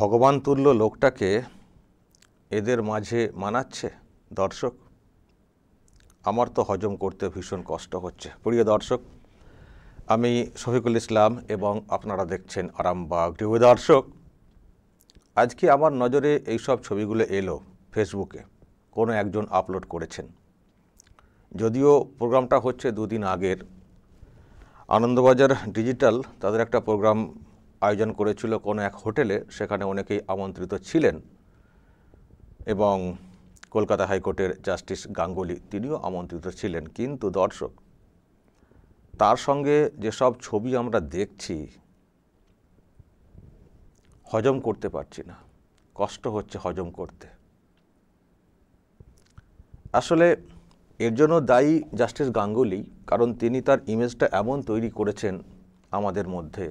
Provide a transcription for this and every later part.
ভগবান তুল্য লোকটাকে এদের মাঝে মানাচ্ছে দর্শক আমার তো হজম করতে ভীষণ কষ্ট হচ্ছে প্রিয় দর্শক আমি শফিকুল ইসলাম এবং আপনারা দেখছেন আরামবাগ প্রিয় দর্শক আজকে আমার নজরে এইসব ছবিগুলো এলো ফেসবুকে কোনো একজন আপলোড করেছেন যদিও প্রোগ্রামটা হচ্ছে দুদিন আগের আনন্দবাজার ডিজিটাল তাদের একটা প্রোগ্রাম আয়োজন করেছিল কোনো এক হোটেলে সেখানে অনেকেই আমন্ত্রিত ছিলেন এবং কলকাতা হাইকোর্টের জাস্টিস গাঙ্গুলি তিনিও আমন্ত্রিত ছিলেন কিন্তু দর্শক তার সঙ্গে যেসব ছবি আমরা দেখছি হজম করতে পারছি না কষ্ট হচ্ছে হজম করতে আসলে এর জন্য দায়ী জাস্টিস গাঙ্গুলি কারণ তিনি তার ইমেজটা এমন তৈরি করেছেন আমাদের মধ্যে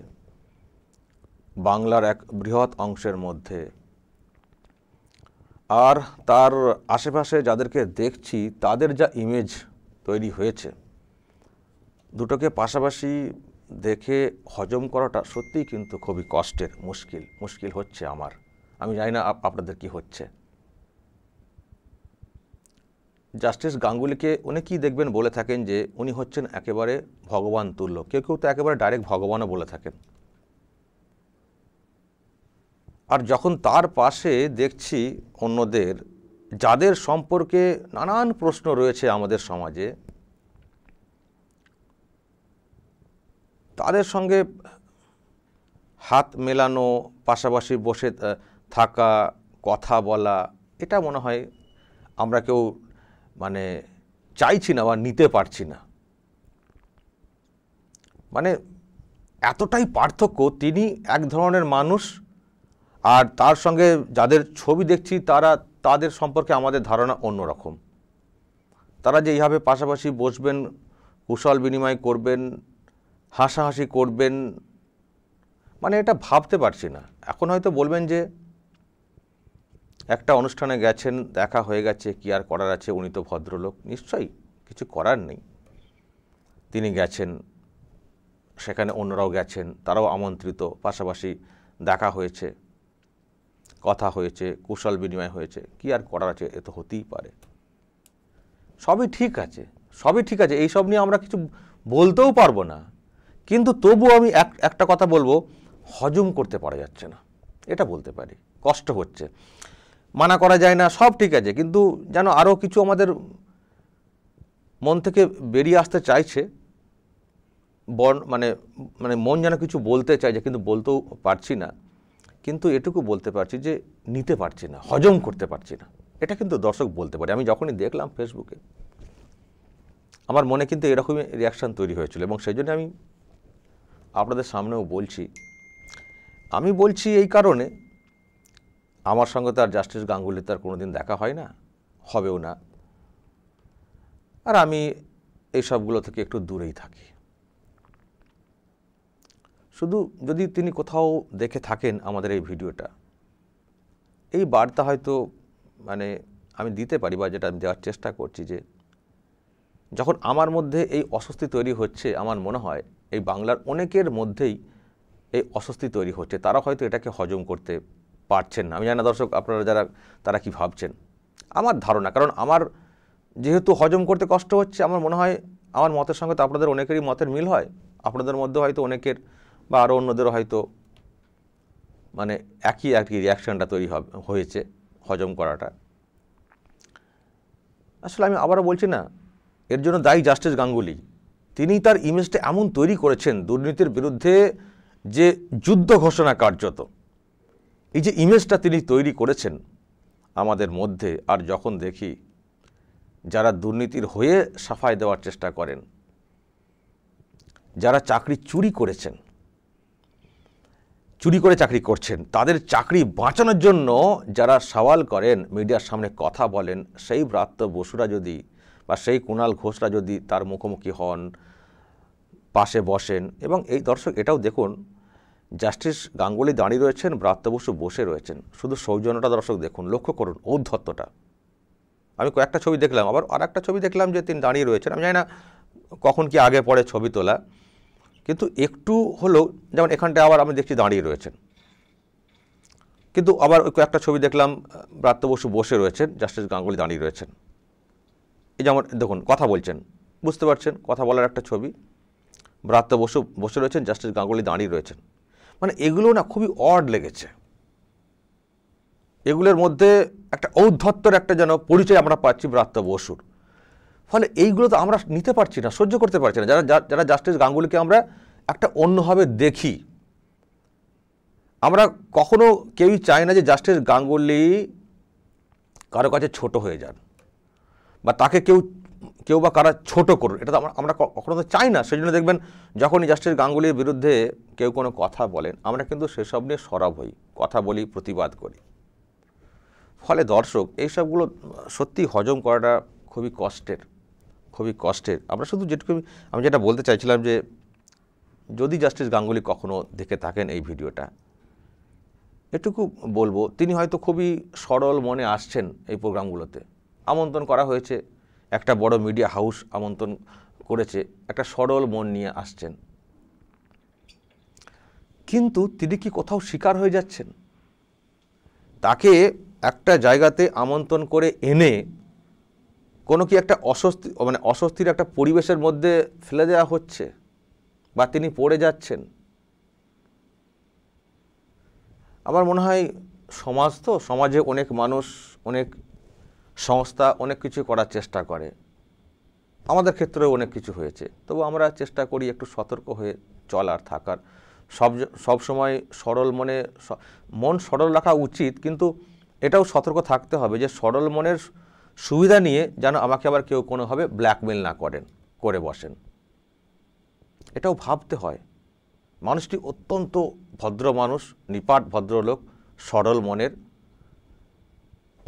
বাংলার এক বৃহৎ অংশের মধ্যে আর তার আশেপাশে যাদেরকে দেখছি তাদের যা ইমেজ তৈরি হয়েছে দুটোকে পাশাপাশি দেখে হজম করাটা সত্যিই কিন্তু খুবই কষ্টের মুশকিল মুশকিল হচ্ছে আমার আমি জানি না আপনাদের কি হচ্ছে জাস্টিস গাঙ্গুলিকে অনেকেই দেখবেন বলে থাকেন যে উনি হচ্ছেন একেবারে ভগবান তুল্য কেউ কেউ তো একেবারে ডাইরেক্ট ভগবানও বলে থাকেন আর যখন তার পাশে দেখছি অন্যদের যাদের সম্পর্কে নানান প্রশ্ন রয়েছে আমাদের সমাজে তাদের সঙ্গে হাত মেলানো পাশাপাশি বসে থাকা কথা বলা এটা মনে হয় আমরা কেউ মানে চাইছি না বা নিতে পারছি না মানে এতটাই পার্থক্য তিনি এক ধরনের মানুষ আর তার সঙ্গে যাদের ছবি দেখছি তারা তাদের সম্পর্কে আমাদের ধারণা অন্যরকম তারা যে এইভাবে পাশাপাশি বসবেন কুশল বিনিময় করবেন হাসাহাসি করবেন মানে এটা ভাবতে পারছি না এখন হয়তো বলবেন যে একটা অনুষ্ঠানে গেছেন দেখা হয়ে গেছে কি আর করার আছে উনি তো ভদ্রলোক নিশ্চয়ই কিছু করার নেই তিনি গেছেন সেখানে অন্যরাও গেছেন তারাও আমন্ত্রিত পাশাপাশি দেখা হয়েছে কথা হয়েছে কুশল বিনিময় হয়েছে কি আর করার আছে এ তো হতেই পারে সবই ঠিক আছে সবই ঠিক আছে এই সব নিয়ে আমরা কিছু বলতেও পারবো না কিন্তু তবু আমি এক একটা কথা বলবো হজম করতে পারা যাচ্ছে না এটা বলতে পারি কষ্ট হচ্ছে মানা করা যায় না সব ঠিক আছে কিন্তু যেন আরও কিছু আমাদের মন থেকে বেরিয়ে আসতে চাইছে বন মানে মানে মন যেন কিছু বলতে চাইছে কিন্তু বলতেও পারছি না কিন্তু এটুকু বলতে পারছি যে নিতে পারছি না হজম করতে পারছি না এটা কিন্তু দর্শক বলতে পারে আমি যখনই দেখলাম ফেসবুকে আমার মনে কিন্তু এরকমই রিয়াকশান তৈরি হয়েছিল এবং সেই জন্য আমি আপনাদের সামনেও বলছি আমি বলছি এই কারণে আমার সঙ্গে তার জাস্টিস গাঙ্গুলি তার কোনো দিন দেখা হয় না হবেও না আর আমি এইসবগুলো থেকে একটু দূরেই থাকি শুধু যদি তিনি কোথাও দেখে থাকেন আমাদের এই ভিডিওটা এই বার্তা হয়তো মানে আমি দিতে পারি বা যেটা আমি দেওয়ার চেষ্টা করছি যে যখন আমার মধ্যে এই অস্বস্তি তৈরি হচ্ছে আমার মনে হয় এই বাংলার অনেকের মধ্যেই এই অস্বস্তি তৈরি হচ্ছে তারা হয়তো এটাকে হজম করতে পারছেন না আমি জানি না দর্শক আপনারা যারা তারা কি ভাবছেন আমার ধারণা কারণ আমার যেহেতু হজম করতে কষ্ট হচ্ছে আমার মনে হয় আমার মতের সঙ্গে তো আপনাদের অনেকেরই মতের মিল হয় আপনাদের মধ্যে হয়তো অনেকের বা আরও অন্যদেরও হয়তো মানে একই একই রিয়াকশানটা তৈরি হবে হয়েছে হজম করাটা আসলে আমি আবারও বলছি না এর জন্য দায়ী জাস্টিস গাঙ্গুলি তিনি তার ইমেজটা এমন তৈরি করেছেন দুর্নীতির বিরুদ্ধে যে যুদ্ধ ঘোষণা কার্যত এই যে ইমেজটা তিনি তৈরি করেছেন আমাদের মধ্যে আর যখন দেখি যারা দুর্নীতির হয়ে সাফাই দেওয়ার চেষ্টা করেন যারা চাকরি চুরি করেছেন চুরি করে চাকরি করছেন তাদের চাকরি বাঁচানোর জন্য যারা সওয়াল করেন মিডিয়ার সামনে কথা বলেন সেই ব্রাত্য বসুরা যদি বা সেই কুণাল ঘোষরা যদি তার মুখোমুখি হন পাশে বসেন এবং এই দর্শক এটাও দেখুন জাস্টিস গাঙ্গুলি দাঁড়িয়ে রয়েছেন ব্রাত্য বসু বসে রয়েছেন শুধু সৌজন্যটা দর্শক দেখুন লক্ষ্য করুন ঔদ্ধত্যটা আমি কয়েকটা ছবি দেখলাম আবার আর একটা ছবি দেখলাম যে তিনি দাঁড়িয়ে রয়েছেন আমি জানি না কখন কি আগে পরে ছবি তোলা কিন্তু একটু হলেও যেমন এখানটায় আবার আমি দেখছি দাঁড়িয়ে রয়েছেন কিন্তু আবার ওই কয়েকটা ছবি দেখলাম ব্রাত্য বসু বসে রয়েছেন জাস্টিস গাঙ্গুলি দাঁড়িয়ে রয়েছেন এই যেমন দেখুন কথা বলছেন বুঝতে পারছেন কথা বলার একটা ছবি ব্রাত্য বসু বসে রয়েছেন জাস্টিস গাঙ্গুলি দাঁড়িয়ে রয়েছেন মানে এগুলো না খুবই অড লেগেছে এগুলোর মধ্যে একটা ঔদ্ধত্যর একটা যেন পরিচয় আমরা পাচ্ছি ব্রাত্য বসুর ফলে এইগুলো তো আমরা নিতে পারছি না সহ্য করতে পারছি না যারা যারা জাস্টিস গাঙ্গুলিকে আমরা একটা অন্যভাবে দেখি আমরা কখনো কেউই চাই না যে জাস্টিস গাঙ্গুলি কারো কাছে ছোট হয়ে যান বা তাকে কেউ কেউ বা কারা ছোট করুন এটা তো আমরা আমরা কখনো তো চাই না সেই জন্য দেখবেন যখনই জাস্টিস গাঙ্গুলির বিরুদ্ধে কেউ কোনো কথা বলেন আমরা কিন্তু সেসব নিয়ে সরব হই কথা বলি প্রতিবাদ করি ফলে দর্শক এইসবগুলো সত্যি হজম করাটা খুবই কষ্টের খুবই কষ্টের আমরা শুধু যেটুকু আমি যেটা বলতে চাইছিলাম যে যদি জাস্টিস গাঙ্গুলি কখনও দেখে থাকেন এই ভিডিওটা এটুকু বলবো তিনি হয়তো খুবই সরল মনে আসছেন এই প্রোগ্রামগুলোতে আমন্ত্রণ করা হয়েছে একটা বড় মিডিয়া হাউস আমন্ত্রণ করেছে একটা সরল মন নিয়ে আসছেন কিন্তু তিনি কি কোথাও শিকার হয়ে যাচ্ছেন তাকে একটা জায়গাতে আমন্ত্রণ করে এনে কোনো কি একটা অস্বস্তি মানে অস্বস্তির একটা পরিবেশের মধ্যে ফেলে দেওয়া হচ্ছে বা তিনি পড়ে যাচ্ছেন আমার মনে হয় সমাজ তো সমাজে অনেক মানুষ অনেক সংস্থা অনেক কিছু করার চেষ্টা করে আমাদের ক্ষেত্রেও অনেক কিছু হয়েছে তবু আমরা চেষ্টা করি একটু সতর্ক হয়ে চলার থাকার সব সব সময় সরল মনে মন সরল রাখা উচিত কিন্তু এটাও সতর্ক থাকতে হবে যে সরল মনের সুবিধা নিয়ে যেন আমাকে আবার কেউ কোনোভাবে ব্ল্যাকমেল না করেন করে বসেন এটাও ভাবতে হয় মানুষটি অত্যন্ত ভদ্র মানুষ নিপাট ভদ্রলোক সরল মনের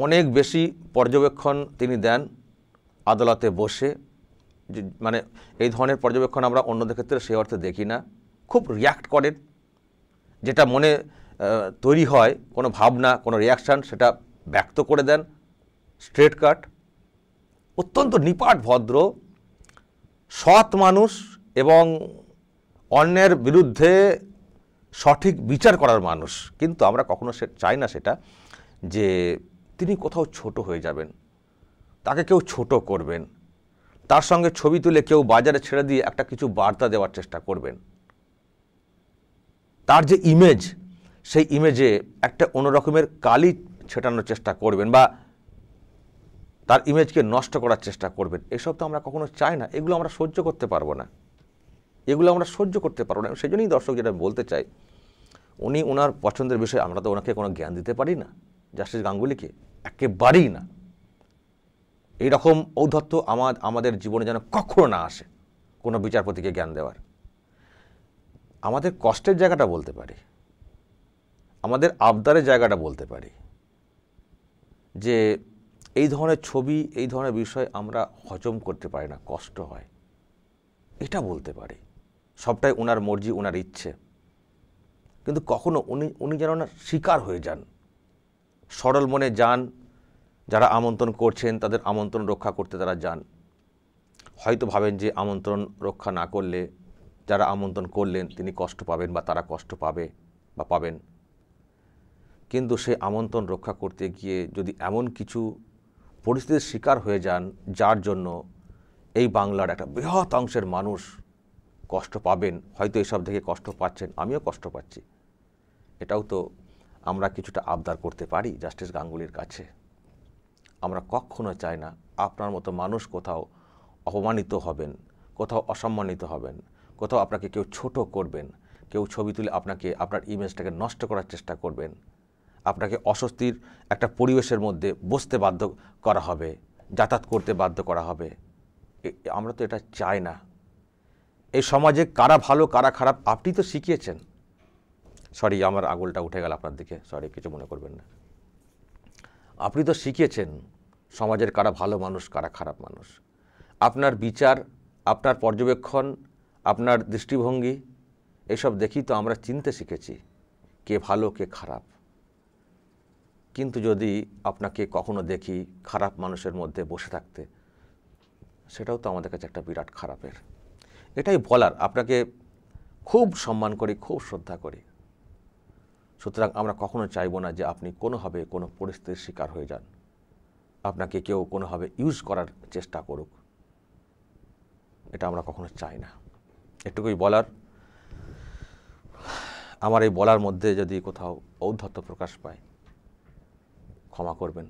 অনেক বেশি পর্যবেক্ষণ তিনি দেন আদালতে বসে মানে এই ধরনের পর্যবেক্ষণ আমরা অন্যদের ক্ষেত্রে সে অর্থে দেখি না খুব রিয়াক্ট করেন যেটা মনে তৈরি হয় কোনো ভাবনা কোনো রিয়াকশান সেটা ব্যক্ত করে দেন স্ট্রেট কাট অত্যন্ত নিপাট ভদ্র সৎ মানুষ এবং অন্যের বিরুদ্ধে সঠিক বিচার করার মানুষ কিন্তু আমরা কখনো সে চাই না সেটা যে তিনি কোথাও ছোট হয়ে যাবেন তাকে কেউ ছোট করবেন তার সঙ্গে ছবি তুলে কেউ বাজারে ছেড়ে দিয়ে একটা কিছু বার্তা দেওয়ার চেষ্টা করবেন তার যে ইমেজ সেই ইমেজে একটা অন্যরকমের কালি ছেটানোর চেষ্টা করবেন বা তার ইমেজকে নষ্ট করার চেষ্টা করবেন এসব তো আমরা কখনো চাই না এগুলো আমরা সহ্য করতে পারবো না এগুলো আমরা সহ্য করতে পারবো না সেই জন্যই দর্শক যেটা বলতে চাই উনি ওনার পছন্দের বিষয়ে আমরা তো ওনাকে কোনো জ্ঞান দিতে পারি না জাস্টিস গাঙ্গুলিকে একেবারেই না এইরকম ঔদ্ধত্য আমার আমাদের জীবনে যেন কখনো না আসে কোনো বিচারপতিকে জ্ঞান দেওয়ার আমাদের কষ্টের জায়গাটা বলতে পারি আমাদের আবদারের জায়গাটা বলতে পারি যে এই ধরনের ছবি এই ধরনের বিষয় আমরা হজম করতে পারি না কষ্ট হয় এটা বলতে পারি সবটাই ওনার মর্জি ওনার ইচ্ছে কিন্তু কখনো উনি উনি যেন না শিকার হয়ে যান সরল মনে যান যারা আমন্ত্রণ করছেন তাদের আমন্ত্রণ রক্ষা করতে তারা যান হয়তো ভাবেন যে আমন্ত্রণ রক্ষা না করলে যারা আমন্ত্রণ করলেন তিনি কষ্ট পাবেন বা তারা কষ্ট পাবে বা পাবেন কিন্তু সে আমন্ত্রণ রক্ষা করতে গিয়ে যদি এমন কিছু পরিস্থিতির শিকার হয়ে যান যার জন্য এই বাংলার একটা বৃহৎ অংশের মানুষ কষ্ট পাবেন হয়তো এসব দেখে কষ্ট পাচ্ছেন আমিও কষ্ট পাচ্ছি এটাও তো আমরা কিছুটা আবদার করতে পারি জাস্টিস গাঙ্গুলির কাছে আমরা কখনো চাই না আপনার মতো মানুষ কোথাও অপমানিত হবেন কোথাও অসম্মানিত হবেন কোথাও আপনাকে কেউ ছোট করবেন কেউ ছবি তুলে আপনাকে আপনার ইমেজটাকে নষ্ট করার চেষ্টা করবেন আপনাকে অস্বস্তির একটা পরিবেশের মধ্যে বসতে বাধ্য করা হবে যাতায়াত করতে বাধ্য করা হবে আমরা তো এটা চাই না এই সমাজে কারা ভালো কারা খারাপ আপনি তো শিখিয়েছেন সরি আমার আগুলটা উঠে গেল আপনার দিকে সরি কিছু মনে করবেন না আপনি তো শিখিয়েছেন সমাজের কারা ভালো মানুষ কারা খারাপ মানুষ আপনার বিচার আপনার পর্যবেক্ষণ আপনার দৃষ্টিভঙ্গি এসব দেখি তো আমরা চিনতে শিখেছি কে ভালো কে খারাপ কিন্তু যদি আপনাকে কখনো দেখি খারাপ মানুষের মধ্যে বসে থাকতে সেটাও তো আমাদের কাছে একটা বিরাট খারাপের এটাই বলার আপনাকে খুব সম্মান করি খুব শ্রদ্ধা করি সুতরাং আমরা কখনো চাইব না যে আপনি কোনোভাবে কোনো পরিস্থিতির শিকার হয়ে যান আপনাকে কেউ কোনোভাবে ইউজ করার চেষ্টা করুক এটা আমরা কখনো চাই না এটুকুই বলার আমার এই বলার মধ্যে যদি কোথাও ঔদ্ধত্য প্রকাশ পায় ক্ষমা করবেন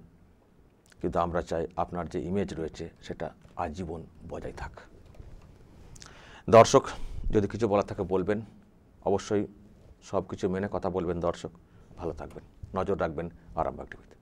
কিন্তু আমরা চাই আপনার যে ইমেজ রয়েছে সেটা আজীবন বজায় থাক দর্শক যদি কিছু বলার থাকে বলবেন অবশ্যই সব কিছু মেনে কথা বলবেন দর্শক ভালো থাকবেন নজর রাখবেন আরামবাগ টিভিতে